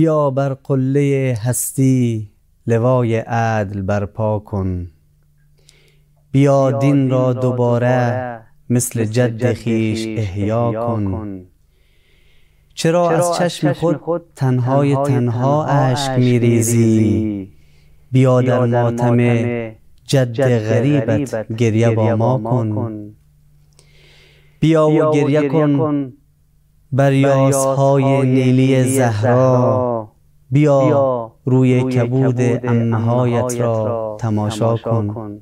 بیا بر قله هستی لوای عدل برپا کن بیا دین را دوباره مثل جد خیش احیا کن چرا از چشم خود تنهای تنها اشک میریزی بیا در ماتم جد غریبت گریه با ما کن بیا و گریه کن بر یاسهای نیلی زهرا بیا, روی, کبود امهایت را تماشا کن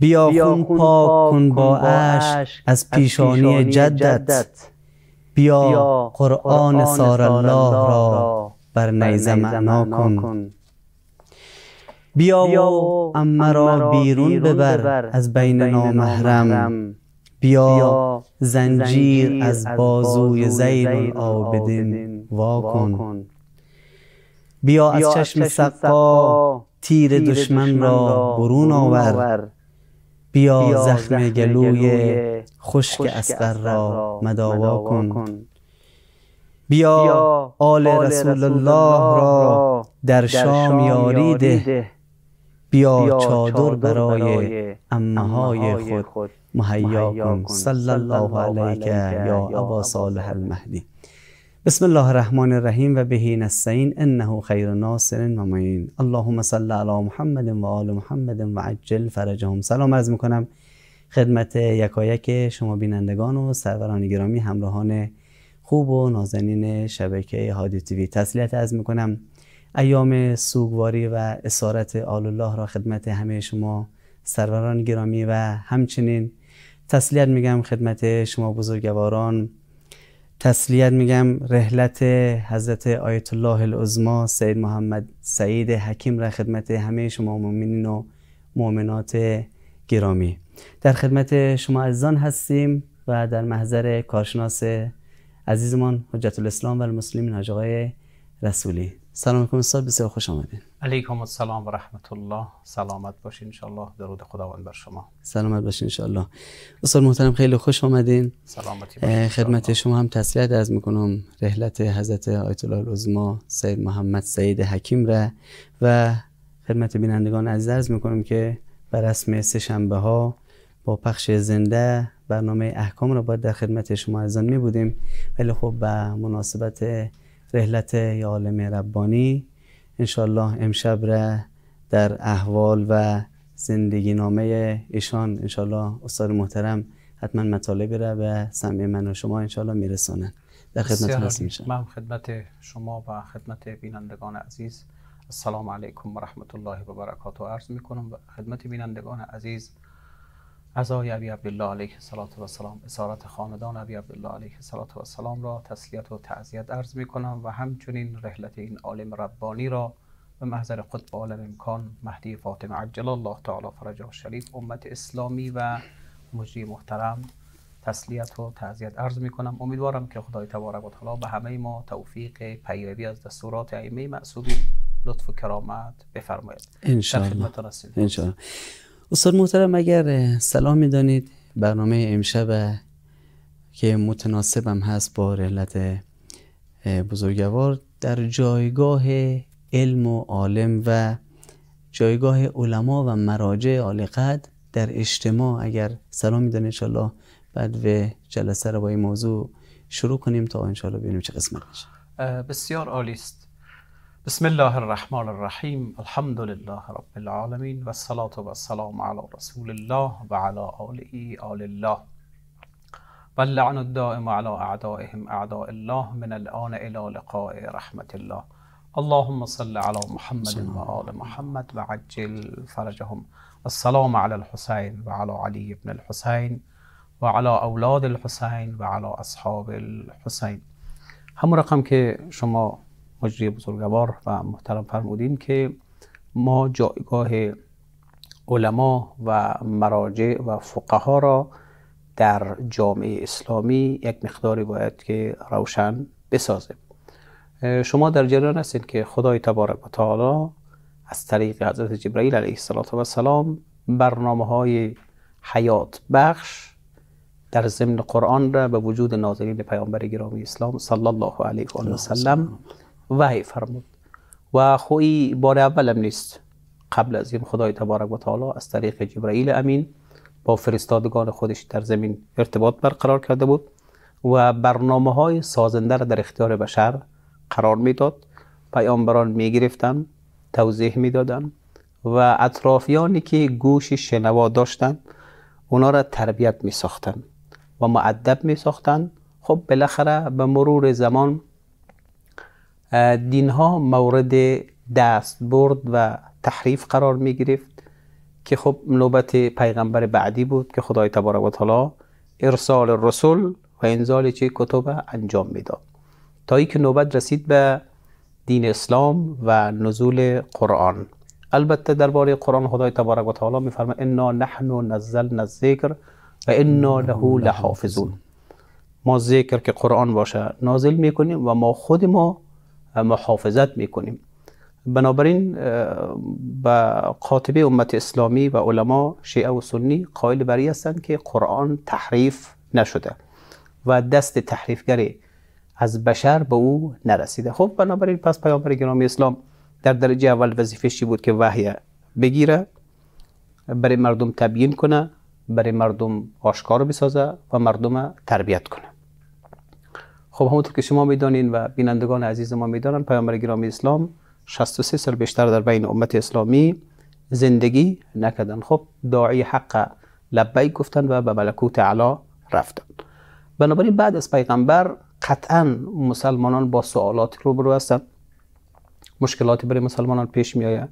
بیا خون پاک کن با عشق از پیشانی جدت بیا قرآن سار الله را بر نیزه معنا کن بیا و امه را بیرون ببر از بین نامحرم بیا زنجیر از بازوی زین آبدین وا بیا از چشم سقا تیر دشمن را برون آور بیا زخم گلوی خشک اسقر را مداوا کن بیا آل رسول الله را در شام یاریده بیا چادر برای های خود مهیا کن صلی الله علیک یا ابا صالح المهدی بسم الله الرحمن الرحیم و بهی نستعین انه خیر ناصر و معین اللهم صل علی محمد و آل محمد و عجل فرجهم سلام عرض میکنم خدمت یکایک شما بینندگان و سروران گرامی همراهان خوب و نازنین شبکه هادی تیوی تسلیت از میکنم ایام سوگواری و اسارت آل الله را خدمت همه شما سروران گرامی و همچنین تسلیت میگم خدمت شما بزرگواران تسلیت میگم رحلت حضرت آیت الله العظما سید محمد سعید حکیم را خدمت همه شما مؤمنین و مؤمنات گرامی در خدمت شما عزیزان هستیم و در محضر کارشناس عزیزمان حجت الاسلام و المسلمین حاج رسولی سلام استاد بسیار خوش آمدید علیکم السلام و رحمت الله سلامت باشین انشالله درود خداوند بر شما سلامت باشین انشالله استاد محترم خیلی خوش آمدین سلامتی خدمت شما هم تسلیت از میکنم رحلت حضرت آیت الله العظما سید محمد سید حکیم را و خدمت بینندگان عزیز عرض میکنم که بر رسم سه شنبه ها با پخش زنده برنامه احکام را باید در خدمت شما عزیزان می بودیم ولی خب به مناسبت رهلت یا عالم ربانی انشالله امشب را در احوال و زندگی نامه ایشان انشالله استاد محترم حتما مطالبی را به سمع من و شما انشالله میرسونه. در خدمت هستم میشه من خدمت شما و خدمت بینندگان عزیز السلام علیکم و رحمت الله و برکاته عرض میکنم و خدمت بینندگان عزیز عزای ابی عبدالله علیه صلات و سلام اسارت خاندان ابی عبدالله علیه صلات و سلام را تسلیت و تعذیت ارز می کنم و همچنین رحلت این عالم ربانی را به محضر خود به عالم امکان مهدی فاطمه عجل الله تعالی فرجه شریف امت اسلامی و مجری محترم تسلیت و تعذیت ارز می کنم امیدوارم که خدای تبارک و تعالی به همه ما توفیق پیروی از دستورات ائمه معصومین لطف و کرامت بفرماید انشالله، ان استاد محترم اگر سلام میدانید برنامه امشب که متناسبم هست با رحلت بزرگوار در جایگاه علم و عالم و جایگاه علما و مراجع قد در اجتماع اگر سلام میدانید انشالله بعد به جلسه رو با این موضوع شروع کنیم تا انشالله ببینیم چه قسمت بسیار عالی است بسم الله الرحمن الرحيم الحمد لله رب العالمين والصلاة والسلام على رسول الله وعلى آله آل الله واللعن الدائم على أعدائهم أعداء الله من الآن إلى لقاء رحمة الله اللهم صل على محمد وآل محمد وعجل فرجهم السلام على الحسين وعلى علي بن الحسين وعلى أولاد الحسين وعلى أصحاب الحسين هم رقم که شما مجری بزرگوار و محترم فرمودین که ما جایگاه علما و مراجع و فقها را در جامعه اسلامی یک مقداری باید که روشن بسازیم شما در جریان هستید که خدای تبارک و تعالی از طریق حضرت جبرئیل علیه السلام برنامه های حیات بخش در ضمن قرآن را به وجود ناظرین پیامبر گرامی اسلام صلی الله علیه و سلم وحی فرمود و خویی بار اولم نیست قبل از این خدای تبارک و تعالی از طریق جبرائیل امین با فرستادگان خودش در زمین ارتباط برقرار کرده بود و برنامه های سازنده را در اختیار بشر قرار میداد پیامبران می گرفتن توضیح می دادن و اطرافیانی که گوش شنوا داشتند اونا را تربیت می ساختن و معدب می ساختن خب بالاخره به مرور زمان دین ها مورد دست برد و تحریف قرار می گرفت که خب نوبت پیغمبر بعدی بود که خدای تبارک و تعالی ارسال رسول و انزال چه کتب انجام میداد تا ای که نوبت رسید به دین اسلام و نزول قرآن البته درباره قرآن خدای تبارک و تعالی میفرما انا نحن نزلنا الذکر و انا له لحافظون ما ذکر که قرآن باشه نازل میکنیم و ما خود ما محافظت میکنیم بنابراین به قاطبه امت اسلامی و علما شیعه و سنی قائل بری هستند که قرآن تحریف نشده و دست تحریفگری از بشر به او نرسیده خب بنابراین پس پیامبر گرامی اسلام در درجه اول وظیفه بود که وحی بگیره برای مردم تبیین کنه برای مردم آشکار بسازه و مردم تربیت کنه خب همونطور که شما میدانین و بینندگان عزیز ما میدانن پیامبر گرامی اسلام 63 سال بیشتر در بین امت اسلامی زندگی نکردن خب داعی حق لبیک گفتن و به ملکوت علا رفتن بنابراین بعد از پیغمبر قطعا مسلمانان با سوالات روبرو هستن مشکلاتی برای مسلمانان پیش می آید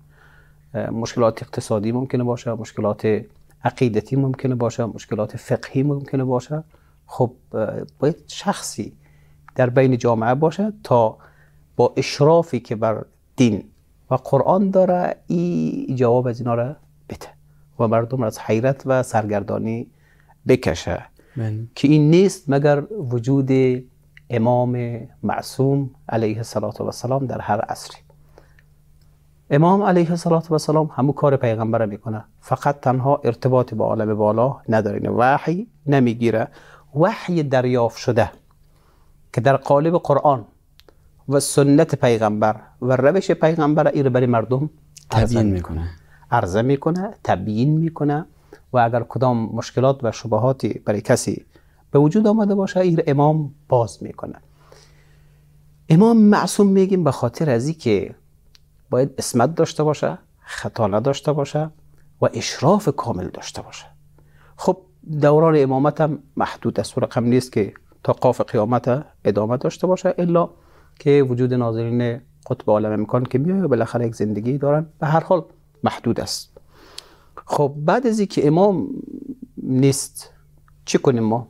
مشکلات اقتصادی ممکنه باشه مشکلات عقیدتی ممکنه باشه مشکلات فقهی ممکنه باشه خب باید شخصی در بین جامعه باشه تا با اشرافی که بر دین و قرآن داره این جواب از اینا را بده و مردم را از حیرت و سرگردانی بکشه بله. که این نیست مگر وجود امام معصوم علیه السلام در هر عصری امام علیه السلام همو کار پیغمبر میکنه فقط تنها ارتباط با عالم بالا نداره وحی نمیگیره وحی دریافت شده که در قالب قرآن و سنت پیغمبر و روش پیغمبر این رو برای مردم تبیین میکنه عرضه میکنه تبیین میکنه و اگر کدام مشکلات و شبهاتی برای کسی به وجود آمده باشه این امام باز میکنه امام معصوم میگیم به خاطر از که باید اسمت داشته باشه خطا نداشته باشه و اشراف کامل داشته باشه خب دوران امامت هم محدود است رقم نیست که تا قاف قیامت ادامه داشته باشه الا که وجود ناظرین قطب عالم امکان که و بالاخره یک زندگی دارن به هر حال محدود است خب بعد از اینکه امام نیست چه کنیم ما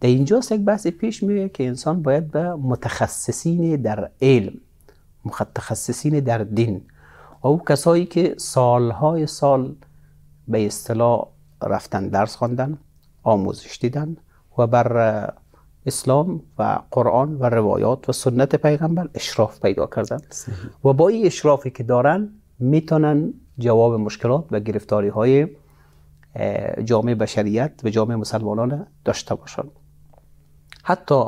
در اینجا یک بحث پیش میاد که انسان باید به متخصصین در علم متخصصین در دین او کسایی که سالهای سال به اصطلاح رفتن درس خواندن آموزش دیدن و بر اسلام و قرآن و روایات و سنت پیغمبر اشراف پیدا کردن و با این اشرافی که دارن میتونن جواب مشکلات و گرفتاری های جامعه بشریت و جامعه مسلمانان داشته باشن حتی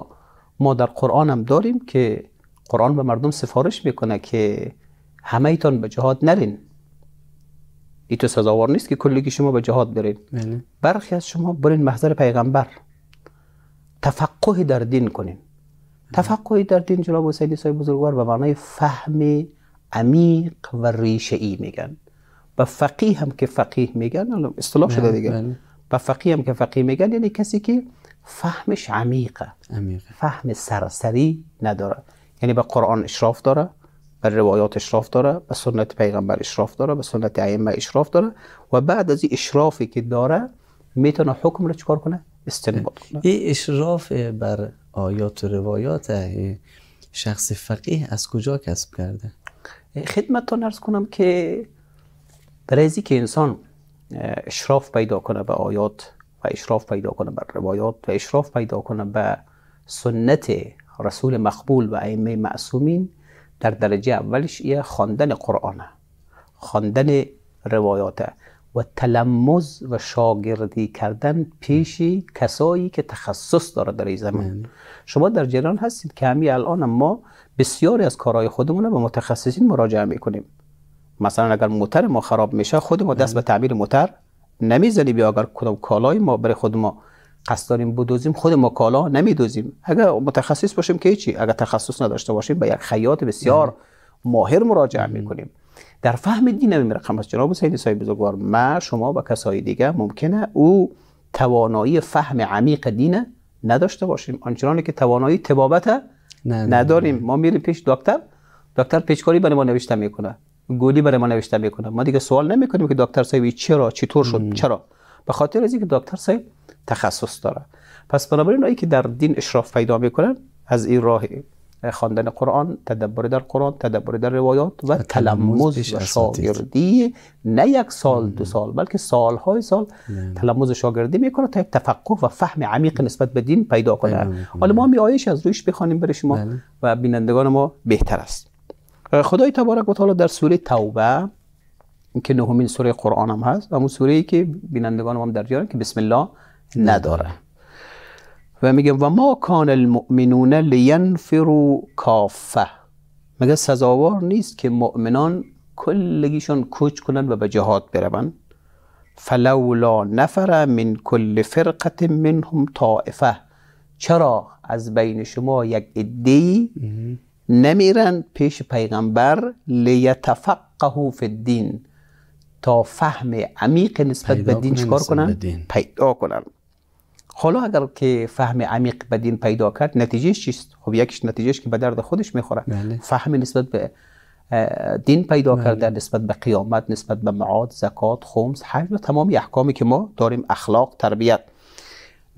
ما در قرآن هم داریم که قرآن به مردم سفارش میکنه که همه ایتان به جهاد نرین ایتو تو سزاوار نیست که کلگی شما به جهاد برین بله. برخی از شما برین محضر پیغمبر تفقه در دین کنیم تفقه در دین جناب حسین سای بزرگوار به معنای فهم عمیق و ریشه میگن و فقیه هم که فقیه میگن اصطلاح شده بله، دیگه و بله. فقیه هم که فقیه میگن یعنی کسی که فهمش عمیقه عمیقه فهم سرسری نداره یعنی به قرآن اشراف داره به روایات اشراف داره به سنت پیغمبر اشراف داره به سنت ائمه اشراف داره و بعد از این اشرافی که داره میتونه حکم رو چکار کنه استنباط این اشراف بر آیات و روایات شخص فقیه از کجا کسب کرده خدمتتان ارز کنم که برای از که انسان اشراف پیدا کنه به آیات و اشراف پیدا کنه بر روایات و اشراف پیدا کنه به سنت رسول مقبول و ائمه معصومین در درجه اولش یه خواندن قرآنه خواندن روایاته و تلمز و شاگردی کردن پیشی کسایی که تخصص داره در این زمین بله. شما در جریان هستید که همین الان ما بسیاری از کارهای خودمون به متخصصین مراجعه میکنیم مثلا اگر موتر ما خراب میشه خود ما بله. دست به تعمیر موتر نمیزنیم یا اگر کدام کالای ما برای خود ما قصد داریم بدوزیم خود ما کالا نمیدوزیم اگر متخصص باشیم که چی اگر تخصص نداشته باشیم به یک خیاط بسیار بله. ماهر مراجعه میکنیم در فهم دین این رقم است جناب سید سایب بزرگوار ما شما و کسای دیگه ممکنه او توانایی فهم عمیق دین نداشته باشیم آنچنان که توانایی تبابت نداریم ما میریم پیش دکتر دکتر پیچکاری برای ما نوشته میکنه گولی برای ما نوشته میکنه ما دیگه سوال نمیکنیم که دکتر صاحب چرا چطور شد چرا به خاطر از اینکه دکتر صاحب تخصص داره پس بنابراین اونایی که در دین اشراف پیدا میکنن از این راه خواندن قرآن تدبر در قرآن تدبر در روایات و تلمز و شاگردی نه یک سال دو سال بلکه سالهای سال تلمز شاگردی میکنه تا یک تفقه و فهم عمیق نسبت به دین پیدا کنه حالا ما می آیش از رویش بخوانیم برای شما بله. و بینندگان ما بهتر است خدای تبارک و تعالی در سوره توبه که نهمین سوره قرآن هم هست و اون سوره ای که بینندگان ما هم در که بسم الله نداره و میگه و ما کان المؤمنون لینفروا کافه مگه سزاوار نیست که مؤمنان کلگیشون کوچ کنن و به جهاد برون فلولا نفر من کل فرقت منهم طائفه چرا از بین شما یک ادهی نمیرن پیش پیغمبر لیتفقهوا فی الدین تا فهم عمیق نسبت به دین چکار کنن؟ پیدا کنن خب حالا اگر که فهم عمیق به دین پیدا کرد نتیجهش چیست خب یکیش نتیجهش که به درد خودش میخوره بله. فهم نسبت به دین پیدا بله. کرده نسبت به قیامت نسبت به معاد زکات خمس حج و تمام احکامی که ما داریم اخلاق تربیت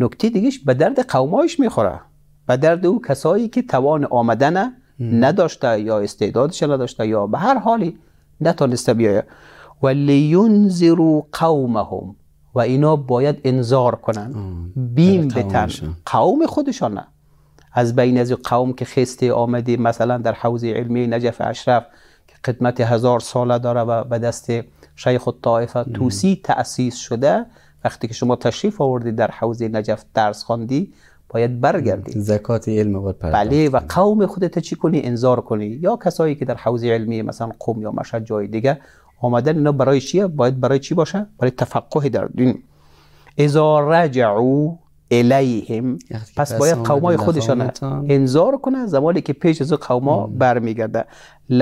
نکته دیگهش به درد قومایش میخوره به درد او کسایی که توان آمدن نداشته یا استعدادش نداشته یا به هر حالی نتونسته بیایه ولینذروا قومهم و اینا باید انذار کنن بیم بتن قوم خودشان نه از بین از قوم که خسته آمده مثلا در حوزه علمی نجف اشرف که قدمت هزار ساله داره و به دست شیخ الطائفه توسی تأسیس شده وقتی که شما تشریف آوردید در حوزه نجف درس خواندی باید برگردی زکات علم باید بله و قوم خودت چی کنی انذار کنی یا کسایی که در حوزه علمی مثلا قوم یا مشهد جای دیگه آمدن اینا برای چیه باید برای چی باشه برای تفقه در دین اذا رجعوا الیهم پس باید های خودشان انذار کنه زمانی که پیش از قوما برمیگرده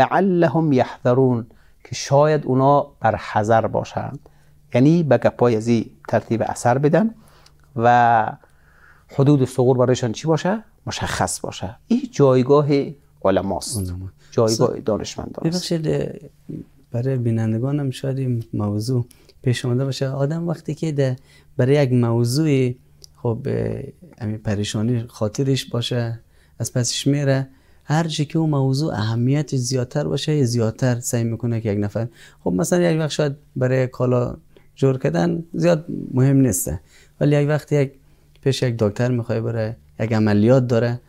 لعلهم یحذرون که شاید اونا بر حذر باشند یعنی به گپای از ترتیب اثر بدن و حدود صغور برایشان چی باشه مشخص باشه این جایگاه علماست جایگاه دانشمندان برای بینندگانم شاید موضوع پیش آمده باشه آدم وقتی که برای یک موضوع خب امی پریشانی خاطرش باشه از پسش میره هر چی که اون موضوع اهمیتش زیادتر باشه زیادتر سعی میکنه که یک نفر خب مثلا یک وقت شاید برای کالا جور کردن زیاد مهم نیسته ولی یک وقت یک پیش یک دکتر میخوای بره یک عملیات داره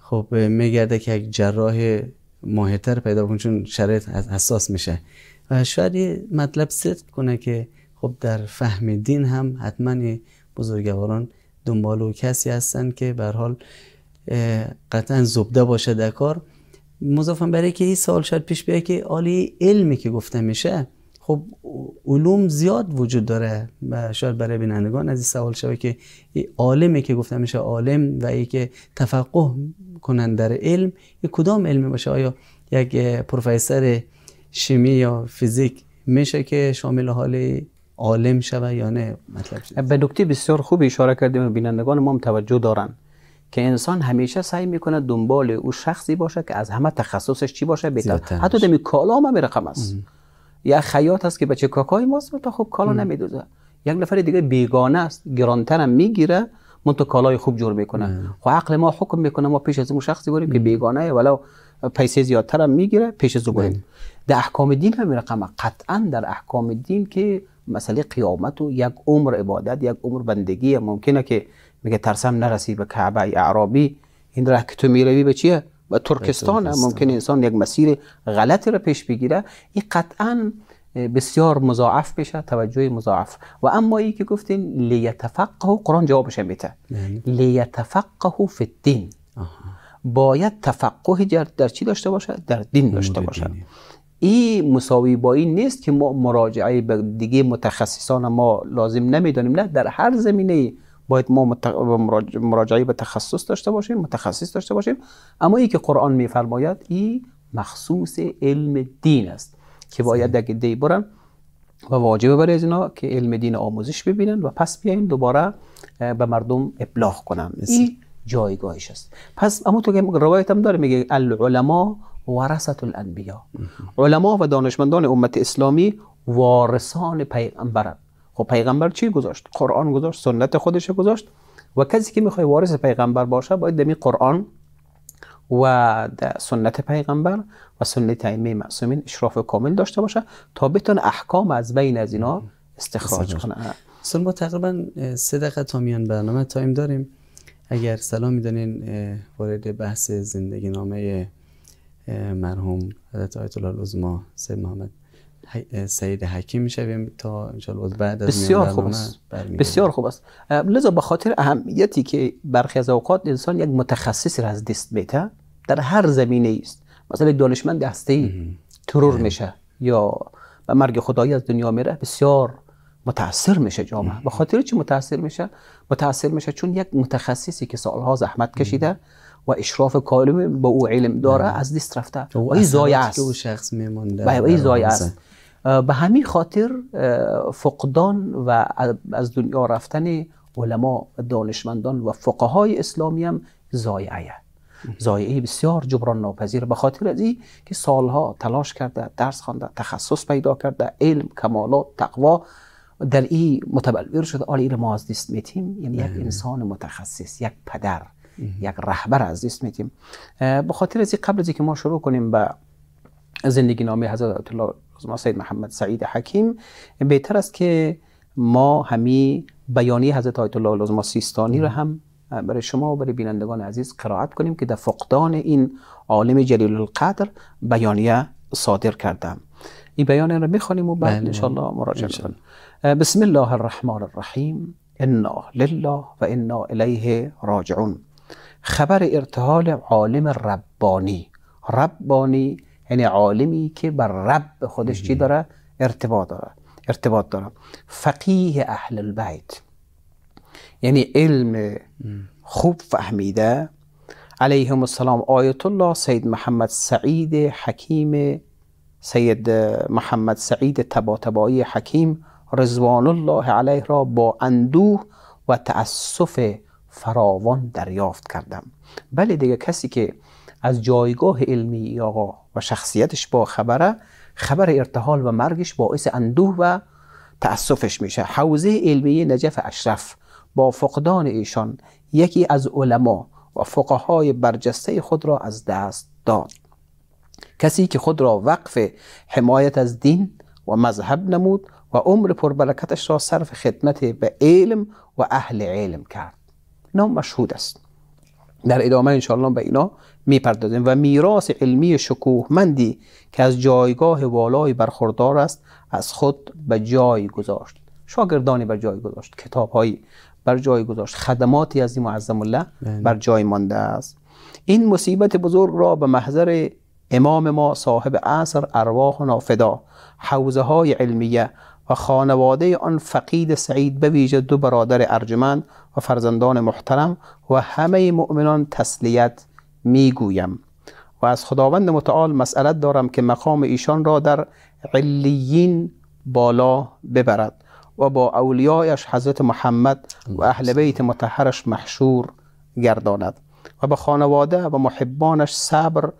خب میگرده که یک جراح ماهرتر پیدا کنه چون شرایط حساس میشه و شاید یه مطلب صدق کنه که خب در فهم دین هم حتما بزرگواران دنبال و کسی هستن که به حال قطعا زبده باشه در کار مضافم برای که این سال شاید پیش بیاد که عالی علمی که گفته میشه خب علوم زیاد وجود داره و شاید برای بینندگان از این سوال شده که عالمی که گفتم میشه عالم و ای که تفقه کنند در علم یک کدام علم باشه آیا یک پروفسور شیمی یا فیزیک میشه که شامل حال عالم شوه یا نه مطلب شده. به نکته بسیار خوب اشاره کردیم و بینندگان ما هم توجه دارن که انسان همیشه سعی میکنه دنبال او شخصی باشه که از همه تخصصش چی باشه بهتر حتی دمی کالا هم رقم است یا خیاط هست که بچه کاکای ماست تا خوب کالا نمیدوزه یک نفر دیگه بیگانه است گرانتر هم میگیره من تو کالای خوب جور میکنه خب عقل ما حکم میکنه ما پیش از اون شخصی بریم که بیگانه ولو پیسه زیادتر هم میگیره پیش از اون در احکام دین هم رقم قطعا در احکام دین که مسئله قیامت و یک عمر عبادت یک عمر بندگی ممکنه که میگه ترسم نرسی به کعبه اعرابی این راه که تو میروی به چیه و ترکستان هم ممکن انسان یک مسیر غلطی را پیش بگیره این قطعا بسیار مضاعف بشه توجه مضاعف و اما ای که گفتین لیتفقه قرآن جوابش میده یعنی؟ لیتفقه فی الدین باید تفقه در چی داشته باشه در دین داشته باشه این مساوی با این نیست که ما مراجعه به دیگه متخصصان ما لازم نمیدانیم نه در هر زمینه باید ما مراجعه به تخصص داشته باشیم متخصص داشته باشیم اما ای که قرآن میفرماید این مخصوص علم دین است که باید در دی برن و واجب برای از اینا که علم دین آموزش ببینن و پس بیاین دوباره به مردم ابلاغ کنن این جایگاهش است پس اما تو که روایت هم داره میگه العلماء ورثت الانبیا علما و دانشمندان امت اسلامی وارثان پیغمبرند خب پیغمبر چی گذاشت قرآن گذاشت سنت خودش گذاشت و کسی که میخوای وارث پیغمبر باشه باید دمی قرآن و سنت پیغمبر و سنت ائمه معصومین اشراف کامل داشته باشه تا بتونه احکام از بین از اینا استخراج کنه سن ما تقریبا سه دقیقه تا میان برنامه تایم داریم اگر سلام میدونین وارد بحث زندگی نامه مرحوم حضرت آیت الله العظما سید محمد سید حکیم میشویم تا انشالله بعد از بسیار خوب است بسیار خوب است لذا به خاطر اهمیتی که برخی از اوقات انسان یک متخصص را از دست میده در هر زمینه است مثلا دانشمند هستی ترور میشه یا به مرگ خدایی از دنیا میره بسیار متاثر میشه جامعه به خاطر چی متاثر میشه متاثر میشه چون یک متخصصی که سالها زحمت کشیده و اشراف کامل به او علم داره از دست رفته و این که او شخص میمونده و این به همین خاطر فقدان و از دنیا رفتن علما دانشمندان و های اسلامی هم زایعه زایعه بسیار جبران ناپذیر به خاطر از این که سالها تلاش کرده درس خوانده تخصص پیدا کرده علم کمالات تقوا در این متبلور شده آل این ما از دست میتیم یعنی یک انسان متخصص یک پدر یک رهبر از دست میتیم به خاطر از این قبل از که ما شروع کنیم به زندگی نامه حضرت الله سید محمد سعید حکیم بهتر است که ما همی بیانی حضرت آیت الله سیستانی را هم برای شما و برای بینندگان عزیز قرائت کنیم که در فقدان این عالم جلیل القدر بیانیه صادر کردم این بیان را میخوانیم و بعد بله، الله بله. مراجعه کنیم بسم الله الرحمن الرحیم انا لله و انا الیه راجعون خبر ارتحال عالم ربانی ربانی یعنی عالمی که بر رب خودش چی داره ارتباط داره ارتباط داره فقیه اهل البیت یعنی علم خوب فهمیده علیهم السلام آیت الله سید محمد سعید حکیم سید محمد سعید تباتبایی حکیم رضوان الله علیه را با اندوه و تأسف فراوان دریافت کردم بله دیگه کسی که از جایگاه علمی آقا و شخصیتش با خبره خبر ارتحال و مرگش باعث اندوه و تأسفش میشه حوزه علمی نجف اشرف با فقدان ایشان یکی از علما و فقهای برجسته خود را از دست داد کسی که خود را وقف حمایت از دین و مذهب نمود و عمر پربرکتش را صرف خدمت به علم و اهل علم کرد نام مشهود است در ادامه انشاءالله به اینا میپردازیم و میراث علمی شکوهمندی که از جایگاه والای برخوردار است از خود به جای گذاشت شاگردانی بر جای گذاشت کتابهایی بر جای گذاشت خدماتی از این معظم الله بله. بر جای مانده است این مصیبت بزرگ را به محضر امام ما صاحب عصر ارواح و نافدا حوزه های علمیه و خانواده آن فقید سعید بویژه دو برادر ارجمند و فرزندان محترم و همه مؤمنان تسلیت میگویم و از خداوند متعال مسئلت دارم که مقام ایشان را در علیین بالا ببرد و با اولیایش حضرت محمد و اهل بیت متحرش محشور گرداند و به خانواده و محبانش صبر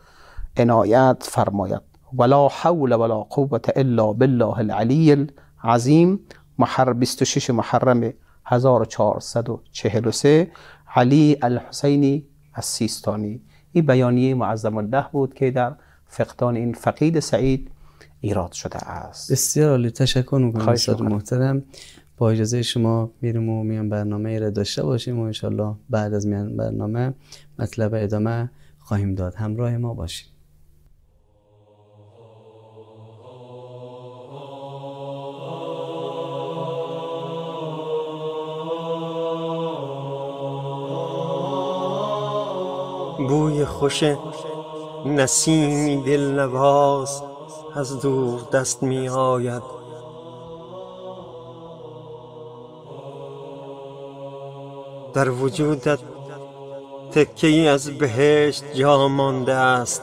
عنایت فرماید ولا حول ولا قوت الا بالله العلی العظیم محر 26 محرم 1443 علی الحسینی السیستانی این بیانیه معظم الله بود که در فقدان این فقید سعید ایراد شده است بسیار عالی تشکر میکنم استاد محترم با اجازه شما میریم و میان برنامه را داشته باشیم و انشالله بعد از میان برنامه مطلب ادامه خواهیم داد همراه ما باشید بوی خوش نسیمی دلنواز از دور دست می آید در وجودت تکه از بهشت جا مانده است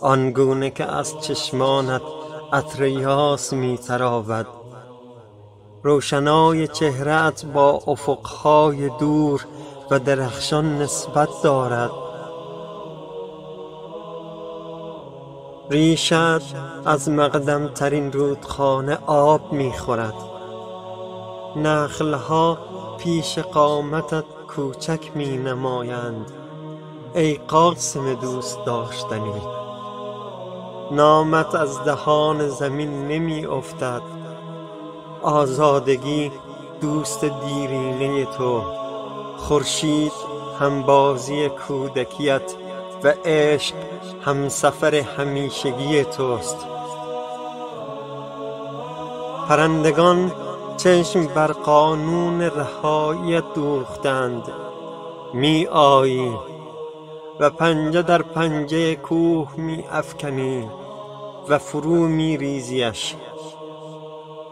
آنگونه که از چشمانت اطریاس می تراود روشنای چهرت با افقهای دور و درخشان نسبت دارد ریشت از مقدم ترین رودخانه آب میخورد نخلها پیش قامتت کوچک می نمایند ای قاسم دوست داشتنی نامت از دهان زمین نمی افتد آزادگی دوست دیرینه تو خورشید همبازی کودکیت و عشق همسفر همیشگی توست پرندگان چشم بر قانون رهایی دوختند می آیی و پنجه در پنجه کوه می افکنی و فرو می ریزیش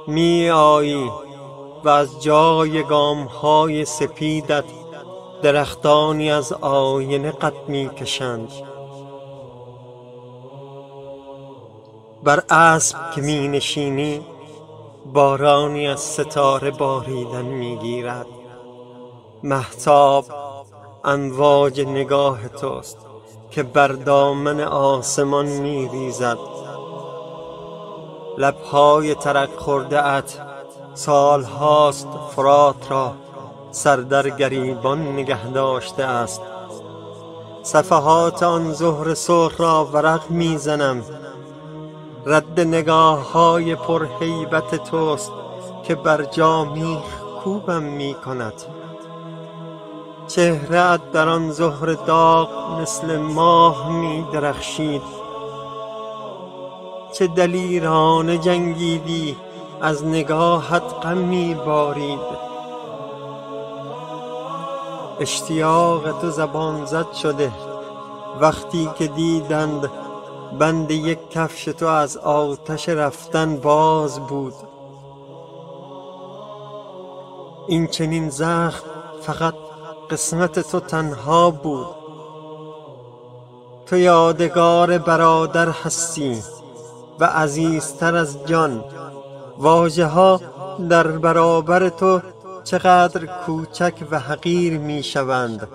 می آیی و از جای گام های سپیدت درختانی از آینه قد می کشند بر اسب که می نشینی بارانی از ستاره باریدن می گیرد محتاب انواج نگاه توست که بر دامن آسمان می ریزد لبهای ترک خورده ات سال هاست فرات را سر در گریبان نگه داشته است صفحات آن زهر سرخ را ورق میزنم رد نگاه های حیبت توست که بر جا میخ کوبم می کند چهرت در آن زهر داغ مثل ماه می درخشید چه دلیران جنگیدی از نگاهت غم بارید اشتیاق تو زبان زد شده وقتی که دیدند بند یک کفش تو از آتش رفتن باز بود این چنین زخم فقط قسمت تو تنها بود تو یادگار برادر هستی و عزیزتر از جان واجه ها در برابر تو چقدر کوچک و حقیر می شوند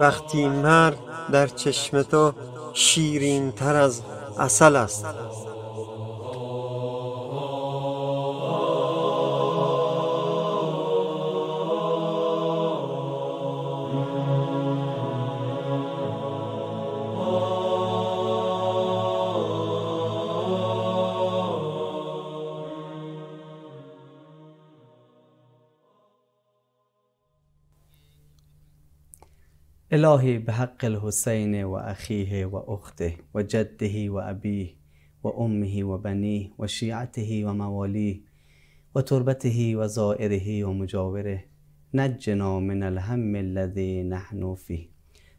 وقتی مرد در چشم تو شیرین تر از اصل است الهی به حق الحسین و اخیه و اخته و جده و ابیه و امه و بنیه و شیعته و موالیه و تربته و زائره و مجاوره نجنا من الهم الذی نحن فی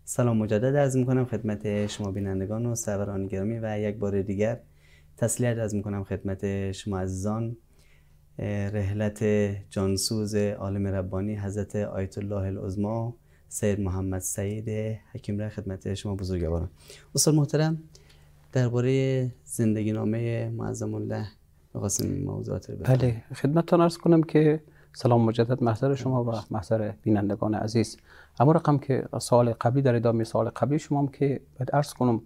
سلام مجدد از میکنم خدمت شما بینندگان و سروران گرامی و یک بار دیگر تسلیت از میکنم خدمت شما عزیزان رحلت جانسوز عالم ربانی حضرت آیت الله العظما سید محمد سعید حکیم را خدمت شما بزرگوارم استاد محترم درباره زندگی نامه معظم الله این موضوعات رو بله خدمتتان عرض کنم که سلام مجدد محضر شما و محضر بینندگان عزیز اما رقم که سال قبلی در ادامه سال قبلی شما هم که باید عرض کنم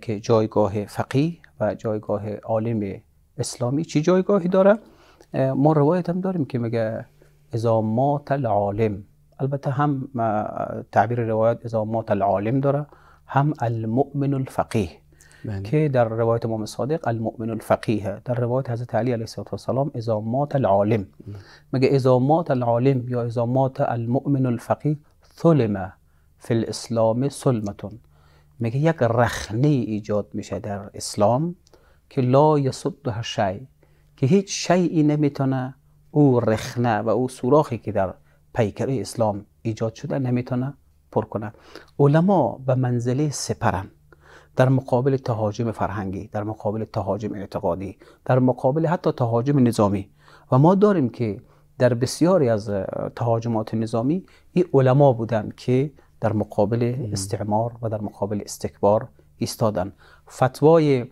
که جایگاه فقیه و جایگاه عالم اسلامی چی جایگاهی داره ما روایت هم داریم که مگه ازامات العالم البته هم تعبیر روایات اذا مات العالم داره هم المؤمن الفقیه بله. که در روایت امام صادق المؤمن الفقیه در روایت حضرت علی علیه السلام اذا مات العالم بله. مگه اذا مات العالم یا اذا مات المؤمن الفقیه ثلما فی الاسلام سلمتون میگه یک رخنه ایجاد میشه در اسلام که لا یصدها شی که هیچ شیعی نمیتونه او رخنه و او سوراخی که در پیکره اسلام ایجاد شده نمیتونه پر کنه علما به منزله سپرن در مقابل تهاجم فرهنگی در مقابل تهاجم اعتقادی در مقابل حتی تهاجم نظامی و ما داریم که در بسیاری از تهاجمات نظامی این علما بودن که در مقابل استعمار و در مقابل استکبار ایستادن فتوای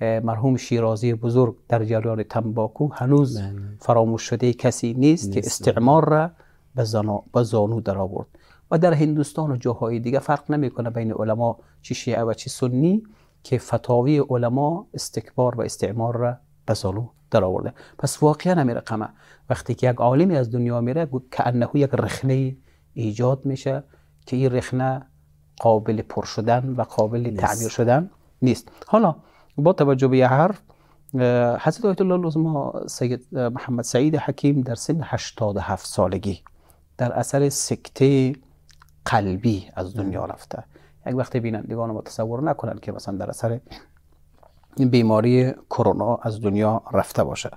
مرحوم شیرازی بزرگ در جریان تنباکو هنوز بله. فراموش شده کسی نیست, نیست. که استعمار را به زانو در آورد و در هندوستان و جاهای دیگه فرق نمیکنه بین علما چی شیعه و چی سنی که فتاوی علما استکبار و استعمار را به زانو در آورده پس واقعا نمی وقتی که یک عالمی از دنیا میره که انه یک رخنه ایجاد میشه که این رخنه قابل پر شدن و قابل نیست. تعمیر شدن نیست حالا با توجه به حرف حضرت آیت الله لزما سید محمد سعید حکیم در سن 87 سالگی در اثر سکته قلبی از دنیا رفته یک وقتی بینندگان ما تصور نکنن که مثلا در اثر بیماری کرونا از دنیا رفته باشه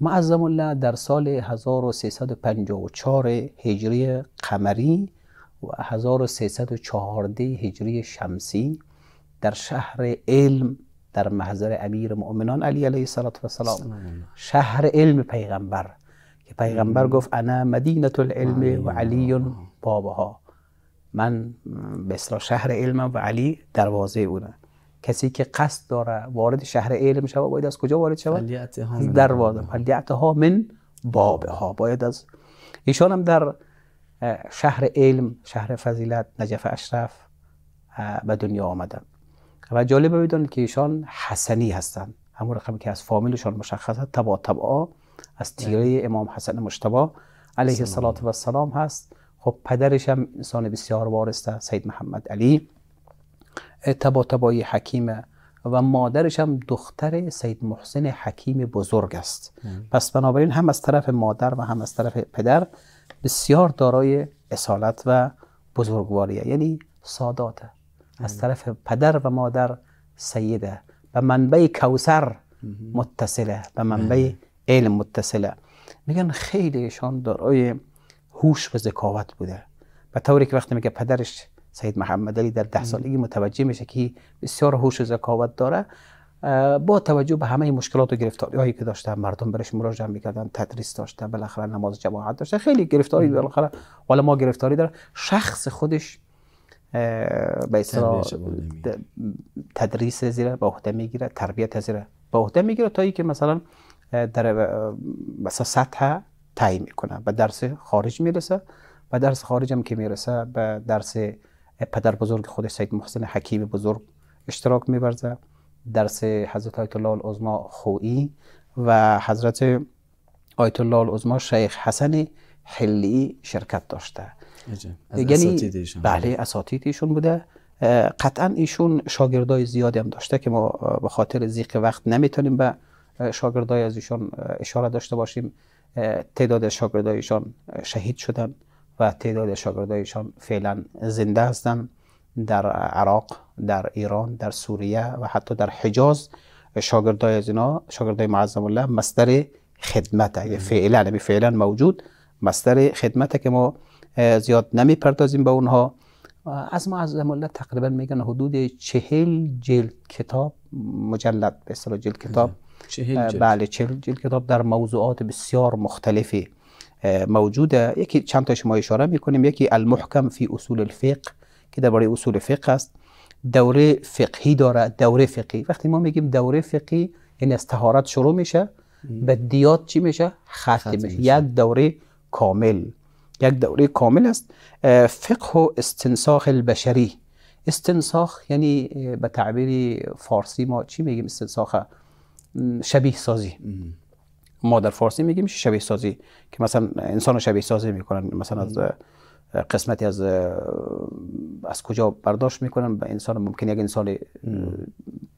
معظم الله در سال 1354 هجری قمری و 1314 هجری شمسی در شهر علم در محضر امیر مؤمنان علی علیه السلام شهر علم پیغمبر پیغمبر گفت انا مدینه العلم و علی بابها من بسرا شهر علمم و علی دروازه اونه کسی که قصد داره وارد شهر علم شود باید از کجا وارد شود دروازه ها من بابها باید از ایشان هم در شهر علم شهر فضیلت نجف اشرف به دنیا آمدن و جالب بدانید که ایشان حسنی هستند همون رقمی که از فامیلشان مشخصه تبا تبا از تیره امام حسن مشتبه علیه السلام و السلام هست خب پدرش هم انسان بسیار وارسته سید محمد علی تبا تبایی حکیم و مادرش هم دختر سید محسن حکیم بزرگ است پس بنابراین هم از طرف مادر و هم از طرف پدر بسیار دارای اصالت و بزرگواریه یعنی ساداته از طرف پدر و مادر سیده به منبع کوسر متصله به منبع علم متصله میگن خیلی خیلیشان دارای هوش و ذکاوت بوده و طوری که وقتی میگه پدرش سید محمد علی در ده سالگی متوجه میشه که بسیار هوش و ذکاوت داره با توجه به همه مشکلات و گرفتاری هایی که داشته مردم برش مراجعه میکردن تدریس داشته بالاخره نماز جماعت داشته خیلی گرفتاری بالاخره حالا ما گرفتاری داره شخص خودش به تدریس زیره به عهده میگیره تربیت زیره به عهده میگیره تا اینکه مثلا در مثلا سطح تایی میکنه به درس خارج میرسه و درس خارج هم که میرسه به درس پدر بزرگ خود سید محسن حکیم بزرگ اشتراک میبرزه درس حضرت آیت الله العظما خویی و حضرت آیت الله العظما شیخ حسن حلی شرکت داشته یعنی بله اساتیدشون بوده قطعا ایشون شاگردای زیادی هم داشته که ما به خاطر زیق وقت نمیتونیم به شاگردای از ایشان اشاره داشته باشیم تعداد شاگردای ایشان شهید شدن و تعداد شاگردای ایشان فعلا زنده هستند در عراق در ایران در سوریه و حتی در حجاز شاگردای از اینا شاگردای معظم الله مستر خدمت اگه فعلا یعنی فعلا موجود مستر خدمت که ما زیاد نمی به اونها از معظم الله تقریبا میگن حدود چهل جلد کتاب مجلد به اصطلاح جلد کتاب چهل جلد. بله چهل جلد کتاب در موضوعات بسیار مختلفی موجوده یکی چند تا شما اشاره میکنیم یکی المحکم فی اصول الفقه که درباره اصول فقه است دوره فقهی داره دوره فقهی وقتی ما میگیم دوره فقهی این یعنی از شروع میشه به دیات چی میشه ختم میشه یک دوره کامل یک دوره کامل است فقه و استنساخ البشری استنساخ یعنی به تعبیر فارسی ما چی میگیم استنساخ شبیه سازی ما در فارسی میگیم شبیه سازی که مثلا انسان شبیه سازی میکنن مثلا از قسمتی از از کجا برداشت میکنن به انسان ممکن یک انسان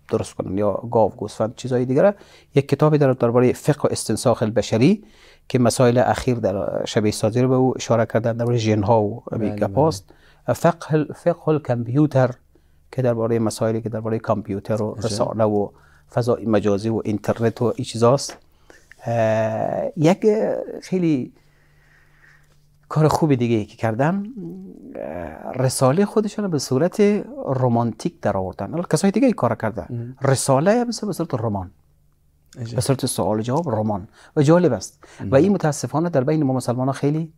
درست کنن یا گاو گوسفند چیزهای دیگره یک کتابی در درباره فقه و استنساخ البشری که مسائل اخیر در شبیه سازی رو به او اشاره کردن درباره ژن ها و گپاست بله، بله. فقه فقه الکامپیوتر که درباره مسائلی که درباره کامپیوتر و رسانه و فضای مجازی و اینترنت و این چیزاست یک خیلی کار خوبی دیگه که کردن رساله خودشان به صورت رومانتیک در آوردن کسای دیگه این کار کردن رساله مثل به صورت رمان به صورت سوال جواب رمان و جالب است و این متاسفانه در بین ما مسلمان ها خیلی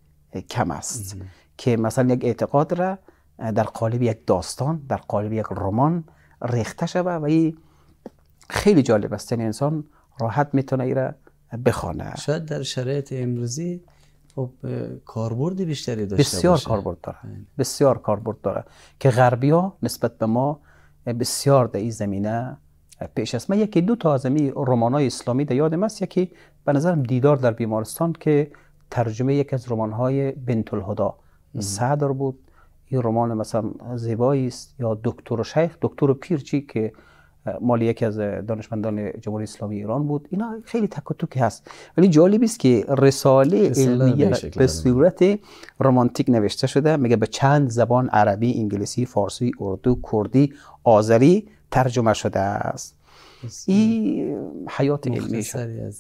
کم است که مثلا یک اعتقاد را در قالب یک داستان در قالب یک رمان ریخته شود و این خیلی جالب است یعنی انسان راحت میتونه ایره بخونه شاید در شرایط امروزی خب کاربرد بیشتری داشته بسیار کاربرد داره بله. بسیار کاربرد داره که غربی ها نسبت به ما بسیار در این زمینه پیش است من یکی دو تا از این های اسلامی در یادم است یکی به نظرم دیدار در بیمارستان که ترجمه یکی از رمان‌های بنت الهدا صدر بود این رمان مثلا زیبایی است یا دکتر و شیخ دکتر و پیرچی که مالی یکی از دانشمندان جمهوری اسلامی ایران بود اینا خیلی تک هست ولی جالب است که رساله علمی به صورت رمانتیک نوشته شده میگه به چند زبان عربی انگلیسی فارسی اردو کردی آذری ترجمه شده است این حیات علمی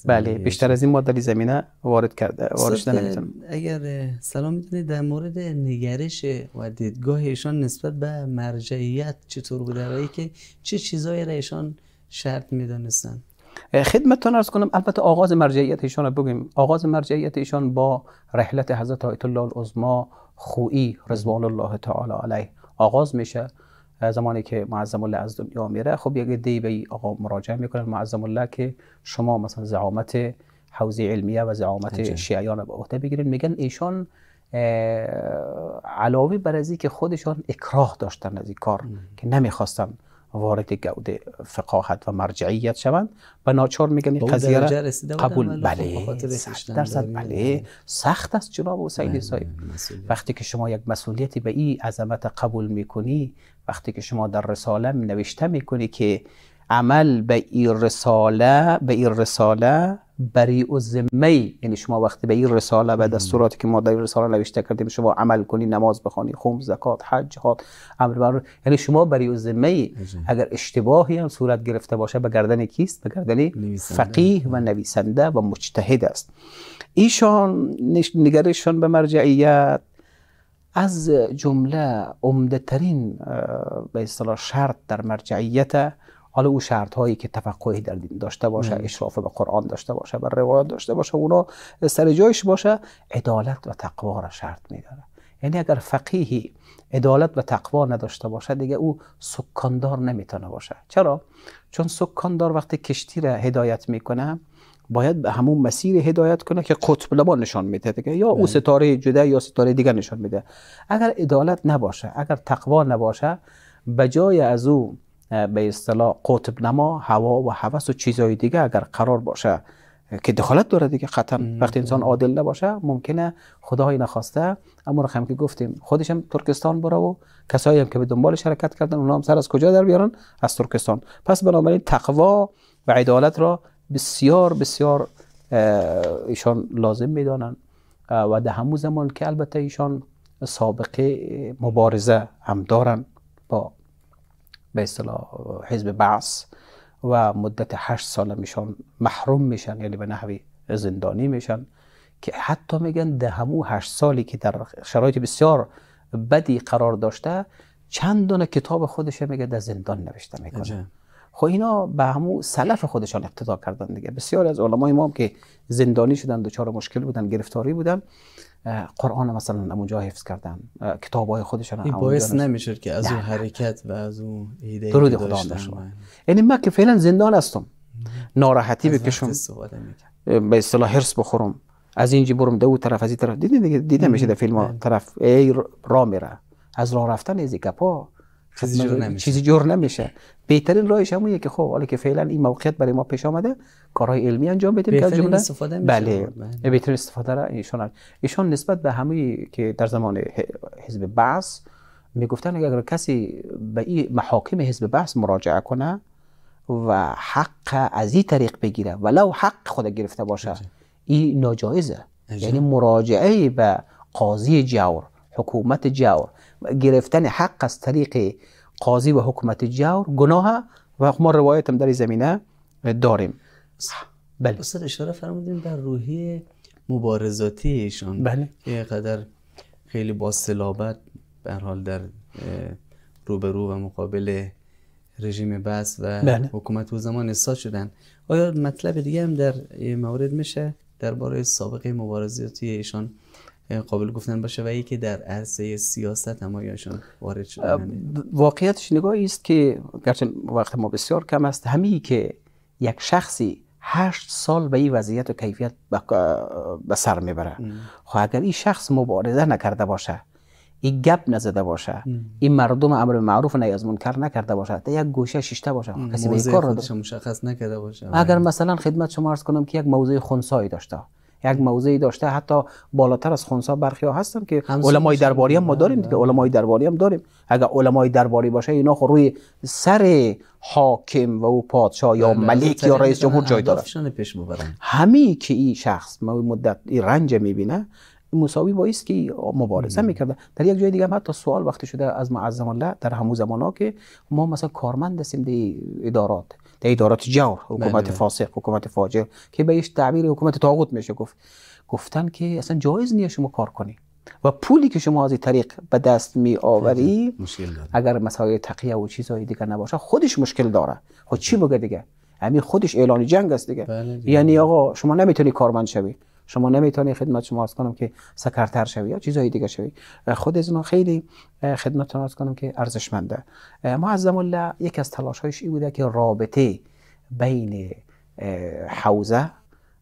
بله بیشتر از این ما زمینه وارد کرده وارد شده اگر سلام میتونید در مورد نگرش و دیدگاه ایشان نسبت به مرجعیت چطور بوده و که چه چیزایی را ایشان شرط میدانستن خدمتتون ارز کنم البته آغاز مرجعیت ایشان را آغاز مرجعیت ایشان با رحلت حضرت آیت الله العظما خویی رضوان الله تعالی علیه آغاز میشه زمانی که معظم الله از دنیا میره خب یک دی به آقا مراجعه میکنن معظم الله که شما مثلا زعامت حوزه علمیه و زعامت شیعیان به عهده بگیرین میگن ایشان علاوه بر از که خودشان اکراه داشتن از این کار که نمیخواستن وارد گوده فقاهت و مرجعیت شوند و ناچار میگن این قضیه قبول بله خب، خب، درصد بله سخت است جناب حسین صاحب بله، وقتی که شما یک مسئولیتی به این عظمت قبول میکنی وقتی که شما در رساله نوشته میکنی که عمل به این رساله به این رساله بری و ذمه یعنی شما وقتی به این رساله به دستوراتی که ما در رساله نوشته کردیم شما عمل کنی نماز بخوانی خوم، زکات حج جهاد امر بر یعنی شما بری و ذمه اگر اشتباهی هم صورت گرفته باشه به گردن کیست به گردن فقیه و نویسنده و مجتهد است ایشان نگرشان به مرجعیت از جمله عمدهترین به اصطلاح شرط در مرجعیت حالا او شرط هایی که تفقهی در دین داشته باشه مم. اشراف به قرآن داشته باشه بر روایات داشته باشه اونا سر جایش باشه عدالت و تقوا را شرط میداره یعنی اگر فقیهی عدالت و تقوا نداشته باشه دیگه او سکاندار نمیتونه باشه چرا چون سکاندار وقتی کشتی را هدایت میکنه باید به همون مسیر هدایت کنه که قطب لبا نشان میده دیگه یا او بله. ستاره جدا یا ستاره دیگه نشان میده اگر عدالت نباشه اگر تقوا نباشه به جای از او به اصطلاح قطب نما هوا و هوس و چیزهای دیگه اگر قرار باشه که دخالت داره دیگه قطعا وقتی انسان بله. عادل نباشه ممکنه خدای نخواسته اما رقم که گفتیم خودش هم ترکستان بره و کسایی هم که به دنبال شرکت کردن اونا هم سر از کجا در بیارن از ترکستان پس بنابراین تقوا و عدالت را بسیار بسیار ایشان لازم میدانن و در همون زمان که البته ایشان سابقه مبارزه هم دارن با به اصطلاح حزب بعث و مدت هشت سال ایشان محروم میشن یعنی به نحوی زندانی میشن که حتی میگن ده همو هشت سالی که در شرایط بسیار بدی قرار داشته چند دونه کتاب خودش میگه در زندان نوشته میکنه خب اینا به همو سلف خودشان اقتدا کردن دیگه بسیار از علمای ما که زندانی شدن دچار مشکل بودن گرفتاری بودن قرآن مثلا اونجا حفظ کردن کتاب های خودشان این باعث نمیشه که از اون حرکت و از اون ایده درود خدا داشتم یعنی ما که فعلا زندان هستم ناراحتی بکشم به اصطلاح هرس بخورم از اینجی برم دو طرف از این طرف دیدین دیگه دیدم میشه در فیلم بله. طرف ای را از راه رفتن از چیزی خب، جور نمیشه چیزی جور نمیشه بهترین راهش که خب حالا که فعلا این موقعیت برای ما پیش آمده کارهای علمی انجام بدیم که جمله استفاده میشه بله بهتر استفاده را ایشان ایشان نسبت به همه که در زمان حزب بعث میگفتن اگر کسی به این محاکم حزب بحث مراجعه کنه و حق از این طریق بگیره ولو حق خود گرفته باشه بله. این ناجایزه یعنی مراجعه به قاضی جور حکومت جور گرفتن حق از طریق قاضی و حکومت جور گناه و ما روایت هم در زمینه داریم بله استاد اشاره فرمودین در روحی مبارزاتی ایشان بله که قدر خیلی با صلابت به حال در روبرو و مقابل رژیم بس و بله. حکومت و زمان استاد شدن آیا مطلب دیگه هم در مورد میشه درباره سابقه مبارزاتی ایشان قابل گفتن باشه و یکی در عرصه سیاست همایشان وارد شدن واقعیتش نگاهی است که گرچه وقت ما بسیار کم است همی که یک شخصی هشت سال به این وضعیت و کیفیت به سر میبره خب اگر این شخص مبارزه نکرده باشه این گپ نزده باشه این مردم امر معروف نیازمون نهی از منکر نکرده باشه تا یک گوشه شیشته باشه خب کسی به کار مشخص نکرده باشه اگر آره. مثلا خدمت شما عرض کنم که یک موضوع خنثایی داشته یک موضعی داشته حتی بالاتر از خونسا برخی ها هستن که علمای درباری هم ما داریم دیگه علمای درباری هم داریم اگر علمای درباری باشه اینا خب روی سر حاکم و او پادشاه یا بله، ملک یا رئیس جمهور جای داره همه که این شخص مدت این رنج میبینه مساوی با است که مبارزه میکرده در یک جای دیگه هم حتی سوال وقتی شده از معظم الله در همو زمان که ما مثلا کارمند هستیم در ادارات در ادارات جور حکومت بله، بله. فاسق حکومت فاجر که بهش تعبیر حکومت طاغوت میشه گفت گفتن که اصلا جایز نیست شما کار کنی و پولی که شما از این طریق به دست می آوری اگر مسائل تقیه و چیزهای دیگه نباشه خودش مشکل داره خب چی بگه دیگه همین خودش اعلان جنگ است دیگه, بله، دیگه. یعنی آقا شما نمیتونی کارمند شوی شما نمیتونی خدمت شما از کنم که سکرتر شوی یا چیزهای دیگه شوی خود از خیلی شما از کنم که ارزشمنده ما از الله یکی از تلاشهایش ای بوده که رابطه بین حوزه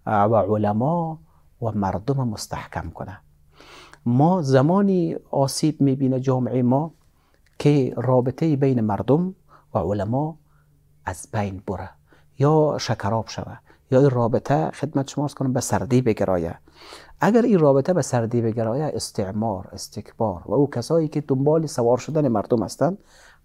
و علما و مردم مستحکم کنه ما زمانی آسیب میبینه جامعه ما که رابطه بین مردم و علما از بین بره یا شکراب شوه یا این رابطه خدمت شما کنم به سردی بگرایه اگر این رابطه به سردی بگرایه استعمار استکبار و او کسایی که دنبال سوار شدن مردم هستند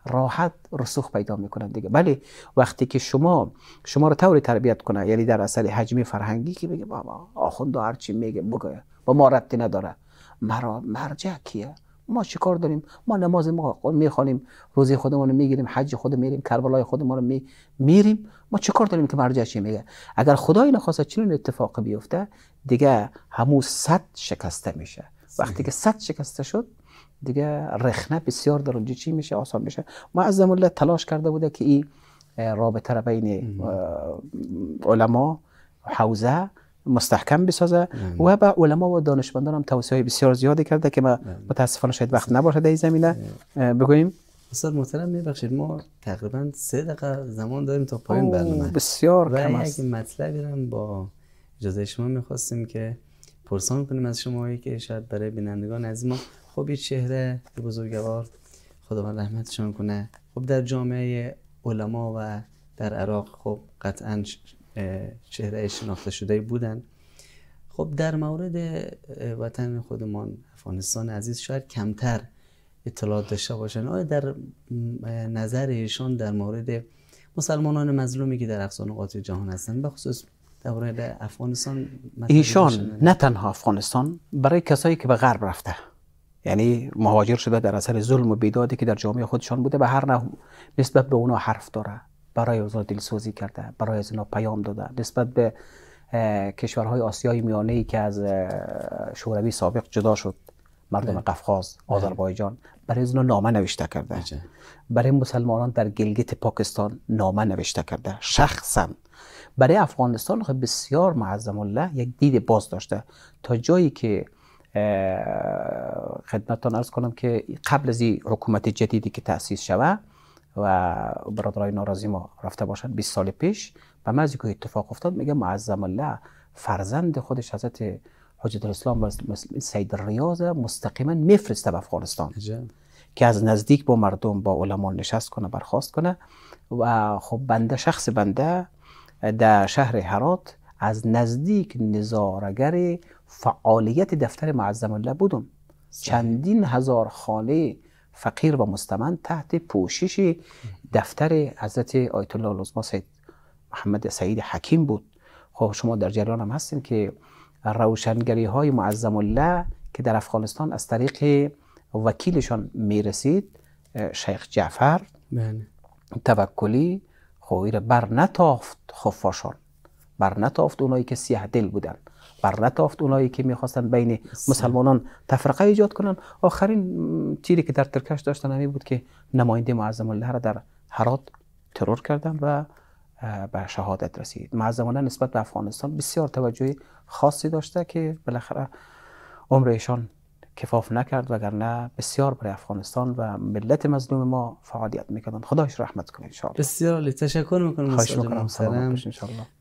راحت رسوخ پیدا میکنن دیگه بله وقتی که شما شما رو طوری تربیت کنه یعنی در اصل حجم فرهنگی که بگه بابا آخوند هر میگه بگه با ما ربطی نداره مرا مرجع کیه ما چیکار داریم ما نماز ما میخوانیم روزی خودمون رو میگیریم حج خود میریم خود خودمون رو می... میریم ما چیکار داریم که مرجع چی میگه اگر خدای نخواسته چنین اتفاق بیفته دیگه همو صد شکسته میشه وقتی که صد شکسته شد دیگه رخنه بسیار در اونجا چی میشه آسان میشه ما از الله تلاش کرده بوده که این رابطه را بین علما حوزه مستحکم بسازه و به علما و دانشمندان هم توصیه بسیار زیادی کرده که ما متاسفانه شاید وقت نباشه در این زمینه بگوییم استاد محترم میبخشید ما تقریبا سه دقیقه زمان داریم تا پایین برنامه بسیار کم است مطلبی هم با اجازه شما میخواستیم که پرسان کنیم از شما که شاید برای بینندگان از ما خوبی چهره بزرگوار خداوند رحمتشان کنه خب در جامعه علما و در عراق خب قطعا چهره شناخته شده بودن خب در مورد وطن خودمان افغانستان عزیز شاید کمتر اطلاع داشته باشن آیا در نظر ایشان در مورد مسلمانان مظلومی که در قاطع جهان هستند به خصوص در مورد افغانستان ایشان نه تنها افغانستان برای کسایی که به غرب رفته یعنی مهاجر شده در اثر ظلم و بیدادی که در جامعه خودشان بوده به هر نه نسبت به اونا حرف داره برای اونا دلسوزی کرده برای اونا پیام داده نسبت به کشورهای آسیای میانه ای که از شوروی سابق جدا شد مردم نه. بله. قفقاز بله. آذربایجان برای اونا نامه نوشته کرده بله. برای مسلمانان در گلگت پاکستان نامه نوشته کرده شخصا برای افغانستان خب بسیار معظم الله یک دید باز داشته تا جایی که خدمتتان ارز کنم که قبل از حکومت جدیدی که تأسیس شود و برادرای ناراضی ما رفته باشند 20 سال پیش و مزی که اتفاق افتاد میگه معظم الله فرزند خودش حضرت حجت الاسلام و سید ریاض مستقیما میفرسته به افغانستان که از نزدیک با مردم با علما نشست کنه برخواست کنه و خب بنده شخص بنده در شهر هرات از نزدیک نظارگر فعالیت دفتر معظم الله بودم چندین هزار خانه فقیر و مستمند تحت پوشش دفتر حضرت آیت الله العظما سید محمد سعید حکیم بود خب شما در جریان هم هستین که روشنگری های معظم الله که در افغانستان از طریق وکیلشان میرسید شیخ جعفر بله. توکلی خب بر نتافت خفاشان بر نتافت اونایی که سیه دل بودن بر نتافت اونایی که میخواستن بین مسلمانان تفرقه ایجاد کنن آخرین تیری که در ترکش داشتن همین بود که نماینده معظم الله را در هرات ترور کردن و به شهادت رسید معظم الله نسبت به افغانستان بسیار توجه خاصی داشته که بالاخره عمر ایشان کفاف نکرد وگرنه بسیار برای افغانستان و ملت مظلوم ما فعالیت میکردن خداش رحمت کنه انشاءالله بسیار عالی تشکر میکنم خواهش میکنم سلام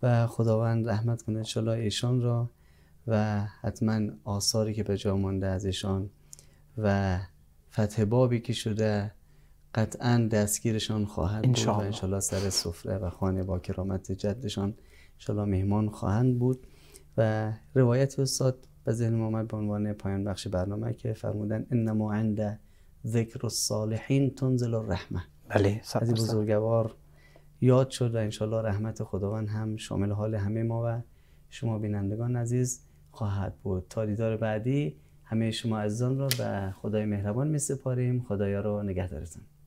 و خداوند رحمت کنه انشاءالله ایشان را و حتما آثاری که به جا مانده از ایشان و فتح بابی که شده قطعا دستگیرشان خواهد بود و انشالله سر سفره و خانه با کرامت جدشان انشالله مهمان خواهند بود و روایت استاد به ذهن آمد به عنوان پایان بخش برنامه که فرمودن انما عند ذکر الصالحین تنزل الرحمه بله از بزرگوار یاد شد و انشالله رحمت خداوند هم شامل حال همه ما و شما بینندگان عزیز خواهد بود تا دیدار بعدی همه شما عزیزان را به خدای مهربان می سپاریم خدایا رو نگهدارتون